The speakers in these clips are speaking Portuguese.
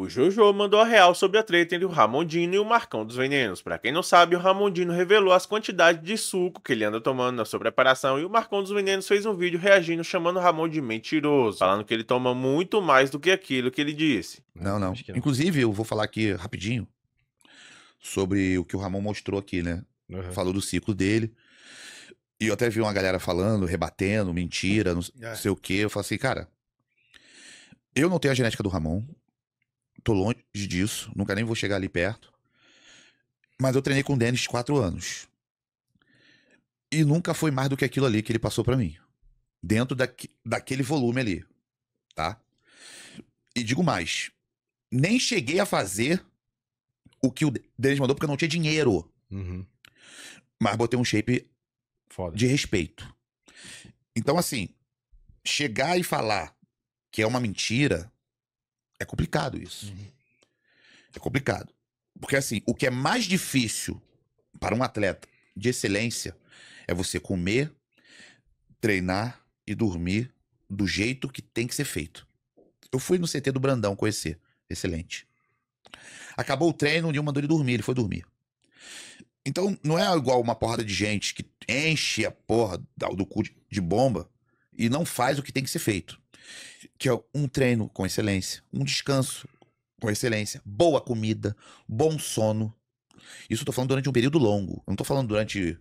O Jojo mandou a real sobre a treta entre o Ramondino e o Marcão dos Venenos. Para quem não sabe, o Ramondino revelou as quantidades de suco que ele anda tomando na sua preparação e o Marcão dos Venenos fez um vídeo reagindo chamando o Ramon de mentiroso, falando que ele toma muito mais do que aquilo que ele disse. Não, não. Inclusive, eu vou falar aqui rapidinho sobre o que o Ramon mostrou aqui, né? Uhum. Falou do ciclo dele. E eu até vi uma galera falando, rebatendo, mentira, não é. sei é. o quê. Eu falei, assim, cara, eu não tenho a genética do Ramon. Tô longe disso, nunca nem vou chegar ali perto. Mas eu treinei com o Denis quatro anos. E nunca foi mais do que aquilo ali que ele passou para mim. Dentro daquele volume ali. Tá? E digo mais. Nem cheguei a fazer o que o Dennis mandou porque eu não tinha dinheiro. Uhum. Mas botei um shape Foda. de respeito. Então, assim, chegar e falar que é uma mentira é complicado isso. Uhum. É complicado. Porque, assim, o que é mais difícil para um atleta de excelência é você comer, treinar e dormir do jeito que tem que ser feito. Eu fui no CT do Brandão conhecer. Excelente. Acabou o treino, nenhuma dor de dormir, ele foi dormir. Então, não é igual uma porrada de gente que enche a porra do cu de bomba e não faz o que tem que ser feito que é um treino com excelência, um descanso com excelência, boa comida, bom sono. Isso eu tô falando durante um período longo. Eu não tô falando durante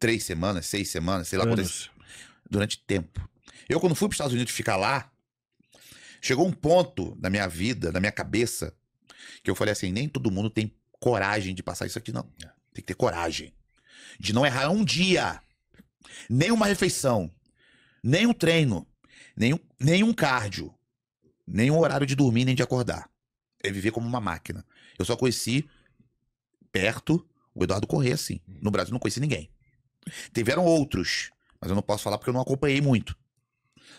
três semanas, seis semanas, sei lá quantas. É durante tempo. Eu, quando fui para os Estados Unidos ficar lá, chegou um ponto na minha vida, na minha cabeça, que eu falei assim: nem todo mundo tem coragem de passar isso aqui, não. É. Tem que ter coragem. De não errar um dia, nem uma refeição, nem um treino. Nenhum, nenhum cardio, nenhum horário de dormir nem de acordar. É viver como uma máquina. Eu só conheci perto o Eduardo Corrêa, assim. No Brasil não conheci ninguém. Tiveram outros, mas eu não posso falar porque eu não acompanhei muito.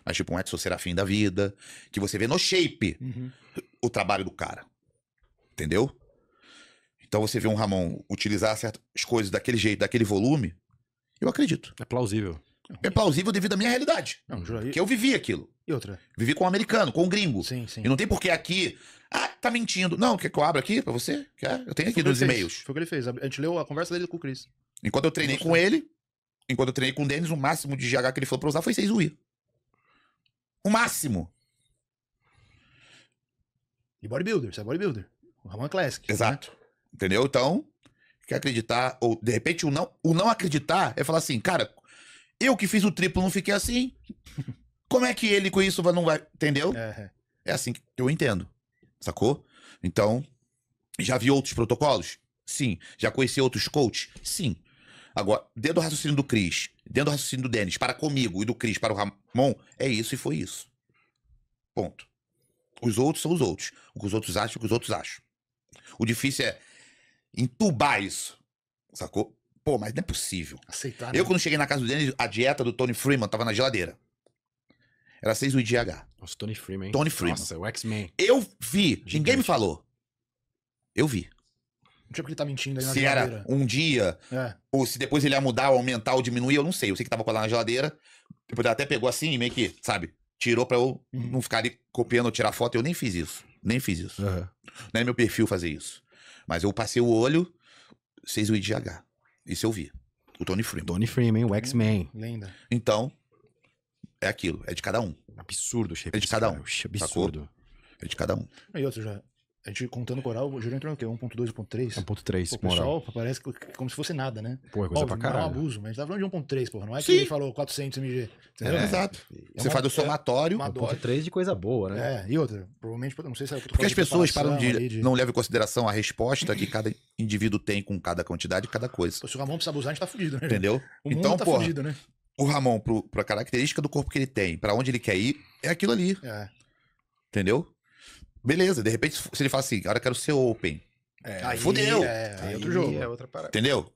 Mas tipo um Edson Serafim da vida, que você vê no shape uhum. o trabalho do cara. Entendeu? Então você vê um Ramon utilizar certas coisas daquele jeito, daquele volume, eu acredito. É plausível. É plausível devido à minha realidade. Não, Jura, Que eu vivi aquilo. E outra? Vivi com um americano, com um gringo. Sim, sim. E não tem porquê aqui. Ah, tá mentindo. Não, quer que eu abra aqui pra você? Quer? Eu tenho aqui dois e-mails. Foi o que ele fez. A gente leu a conversa dele com o Chris. Enquanto eu treinei com ele, enquanto eu treinei com o Denis, o máximo de GH que ele falou pra usar foi 6 UI. O máximo. E bodybuilder, você é bodybuilder. O Ramon Classic. Né? Exato. Né? Entendeu? Então, quer acreditar, ou de repente o não, o não acreditar é falar assim, cara, eu que fiz o triplo não fiquei assim. Como é que ele com isso não vai. Entendeu? É, é. é assim que eu entendo. Sacou? Então, já vi outros protocolos? Sim. Já conheci outros coaches? Sim. Agora, dentro do raciocínio do Cris, dentro do raciocínio do Denis para comigo e do Cris para o Ramon, é isso e foi isso. Ponto. Os outros são os outros. O que os outros acham, o que os outros acham. O difícil é entubar isso. Sacou? pô, mas não é possível. Aceitável. Eu, né? quando cheguei na casa do Denis, a dieta do Tony Freeman tava na geladeira. Era 6 UIDH. Nossa, Tony Freeman. Hein? Tony Freeman. Nossa, é o X-Men. Eu vi. Gigante. Ninguém me falou. Eu vi. Não tinha porque ele tá mentindo aí na se geladeira. era um dia, é. ou se depois ele ia mudar, aumentar, ou diminuir, eu não sei. Eu sei que tava com ela na geladeira. Depois ela até pegou assim e meio que, sabe, tirou pra eu uhum. não ficar ali copiando ou tirar foto. Eu nem fiz isso. Nem fiz isso. Uhum. Não é meu perfil fazer isso. Mas eu passei o olho, 6 UIDH. Isso eu vi. O Tony Freeman. Tony Freeman, o X-Men. Lenda. Então, é aquilo. É de cada um. Absurdo, Shape. É de cada um. Absurdo. Sacou? É de cada um. E outro já. A gente contando coral, o Júlio entrou no quê? 1.2, 1.3? 1.3, moral. pessoal parece que, como se fosse nada, né? Pô, é coisa Óbvio, pra caralho. Não é um abuso, mas a gente tá falando de 1.3, porra. Não é Sim. que ele falou 400 mg. É. Entendeu? É, exato. É Você uma, faz o somatório. É, 1.3 de coisa boa, né? É, e outra. Provavelmente, não sei se é Porque as pessoas param de, de, Não levam em consideração a resposta que cada indivíduo tem com cada quantidade e cada coisa. se o Ramon precisa abusar, a gente tá fudido, né? Entendeu? O mundo então, tá fudido, né? O Ramon, pro, pra característica do corpo que ele tem, pra onde ele quer ir, é aquilo ali. É. Entendeu? Beleza, de repente, se ele fala assim, agora eu quero ser open. É, Aí, Fudeu. É, é outro jogo. É outra parada. Entendeu?